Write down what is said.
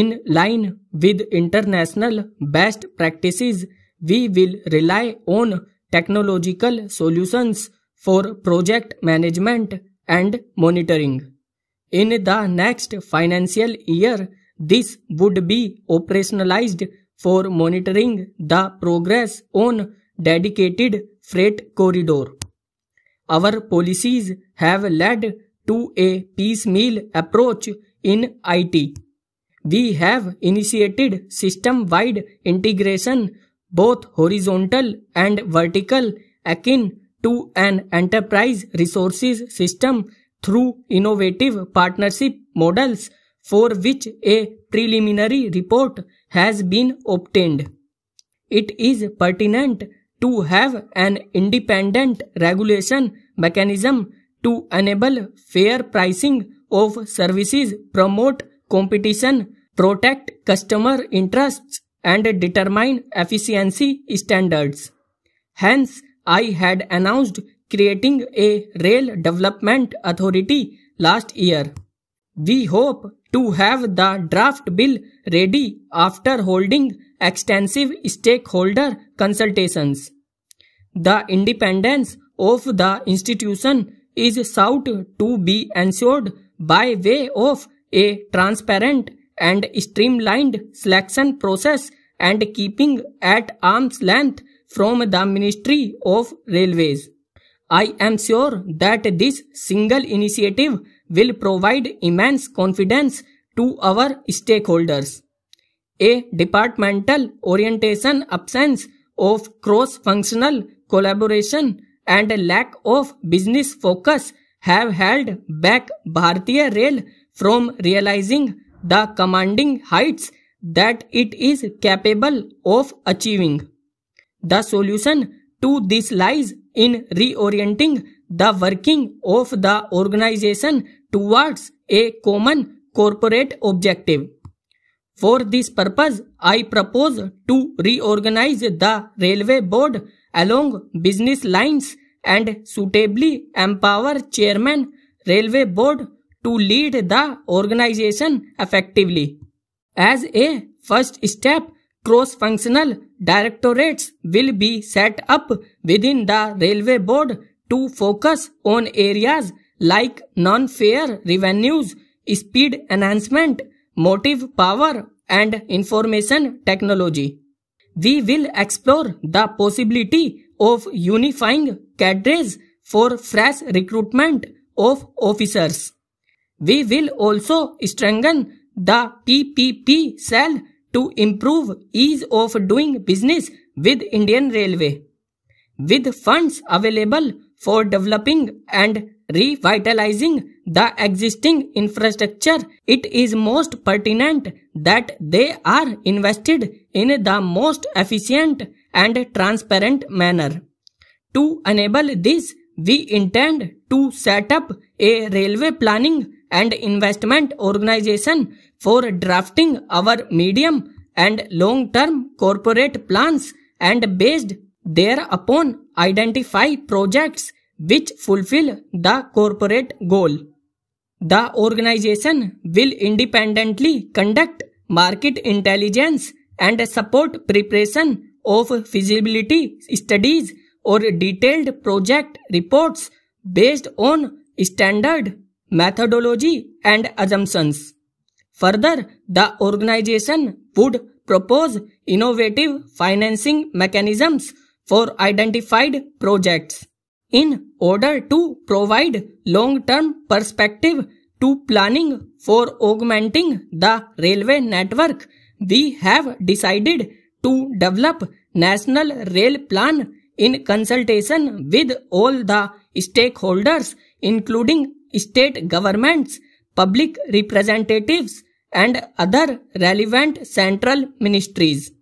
In line with international best practices, we will rely on technological solutions for project management and monitoring. In the next financial year, this would be operationalized for monitoring the progress on dedicated freight corridor. Our policies have led to a piecemeal approach in IT. We have initiated system-wide integration, both horizontal and vertical, akin to an enterprise resources system through innovative partnership models for which a preliminary report has been obtained. It is pertinent to have an independent regulation mechanism to enable fair pricing of services, promote competition, protect customer interests, and determine efficiency standards. Hence, I had announced creating a rail development authority last year. We hope to have the draft bill ready after holding extensive stakeholder consultations. The independence of the institution is sought to be ensured by way of a transparent and streamlined selection process and keeping at arm's length from the Ministry of Railways. I am sure that this single initiative will provide immense confidence to our stakeholders. A departmental orientation absence of cross-functional collaboration and lack of business focus have held back Bharatiya Rail from realizing the commanding heights that it is capable of achieving. The solution to this lies in reorienting the working of the organization towards a common corporate objective. For this purpose, I propose to reorganize the railway board along business lines and suitably empower chairman, railway board, to lead the organization effectively. As a first step, cross functional directorates will be set up within the railway board to focus on areas like non fair revenues, speed enhancement, motive power, and information technology. We will explore the possibility of unifying cadres for fresh recruitment of officers. We will also strengthen the PPP cell to improve ease of doing business with Indian Railway. With funds available for developing and revitalizing the existing infrastructure, it is most pertinent that they are invested in the most efficient and transparent manner. To enable this, we intend to set up a railway planning and investment organization for drafting our medium and long term corporate plans and based thereupon identify projects which fulfill the corporate goal. The organization will independently conduct market intelligence and support preparation of feasibility studies or detailed project reports based on standard methodology, and assumptions. Further, the organization would propose innovative financing mechanisms for identified projects in order to provide long-term perspective to planning for augmenting the railway network. We have decided to develop national rail plan in consultation with all the stakeholders including state governments, public representatives, and other relevant central ministries.